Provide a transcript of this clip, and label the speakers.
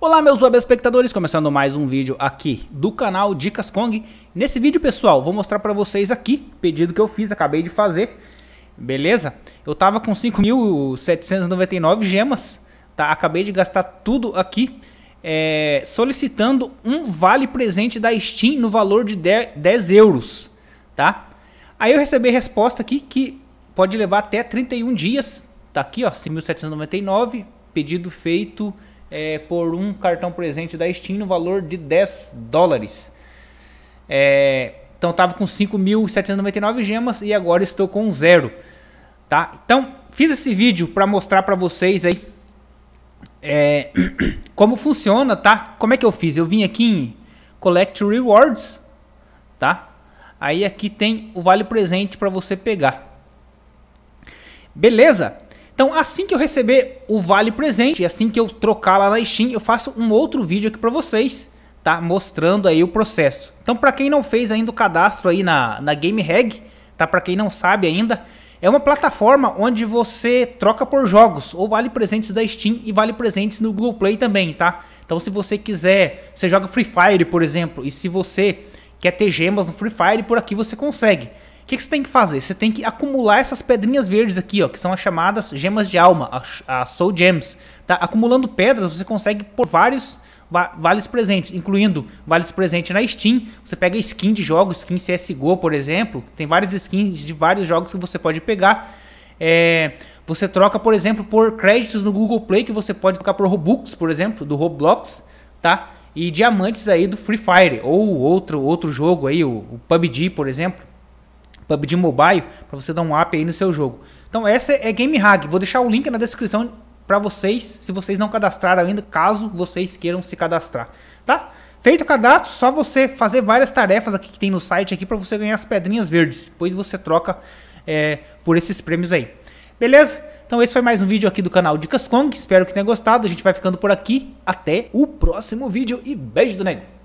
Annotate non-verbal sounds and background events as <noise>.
Speaker 1: Olá meus web espectadores, começando mais um vídeo aqui do canal Dicas Kong. Nesse vídeo pessoal, vou mostrar para vocês aqui, pedido que eu fiz, acabei de fazer, beleza? Eu tava com 5.799 gemas, tá? Acabei de gastar tudo aqui, é, solicitando um vale presente da Steam no valor de 10, euros, tá? Aí eu recebi resposta aqui que pode levar até 31 dias, tá aqui ó, 5.799, pedido feito é, por um cartão presente da Steam no valor de 10 dólares. É, então estava com 5.799 gemas e agora estou com zero, tá? Então fiz esse vídeo para mostrar para vocês aí é, <clears throat> como funciona, tá? Como é que eu fiz? Eu vim aqui em Collect Rewards, tá? Aí aqui tem o vale presente para você pegar. Beleza? Então assim que eu receber o vale presente, assim que eu trocar lá na Steam, eu faço um outro vídeo aqui para vocês, tá? Mostrando aí o processo. Então para quem não fez ainda o cadastro aí na, na GameReg, tá? Para quem não sabe ainda, é uma plataforma onde você troca por jogos, ou vale presentes da Steam e vale presentes no Google Play também, tá? Então se você quiser, você joga Free Fire, por exemplo, e se você quer ter gemas no Free Fire, por aqui você consegue que, que você tem que fazer? Você tem que acumular essas pedrinhas verdes aqui, ó, que são as chamadas gemas de alma, as soul gems. Tá? Acumulando pedras, você consegue por vários vales presentes, incluindo vales presentes na Steam. Você pega skin de jogos, skin CSGO, por exemplo. Tem várias skins de vários jogos que você pode pegar. É, você troca, por exemplo, por créditos no Google Play, que você pode trocar por Robux, por exemplo, do Roblox, tá? E diamantes aí do Free Fire, ou outro, outro jogo aí, o, o PUBG, por exemplo. PUBG Mobile, para você dar um up aí no seu jogo. Então essa é Game Hack, vou deixar o link na descrição para vocês, se vocês não cadastraram ainda, caso vocês queiram se cadastrar, tá? Feito o cadastro, só você fazer várias tarefas aqui que tem no site aqui para você ganhar as pedrinhas verdes, depois você troca é, por esses prêmios aí. Beleza? Então esse foi mais um vídeo aqui do canal Dicas Kong, espero que tenha gostado, a gente vai ficando por aqui, até o próximo vídeo e beijo do nego!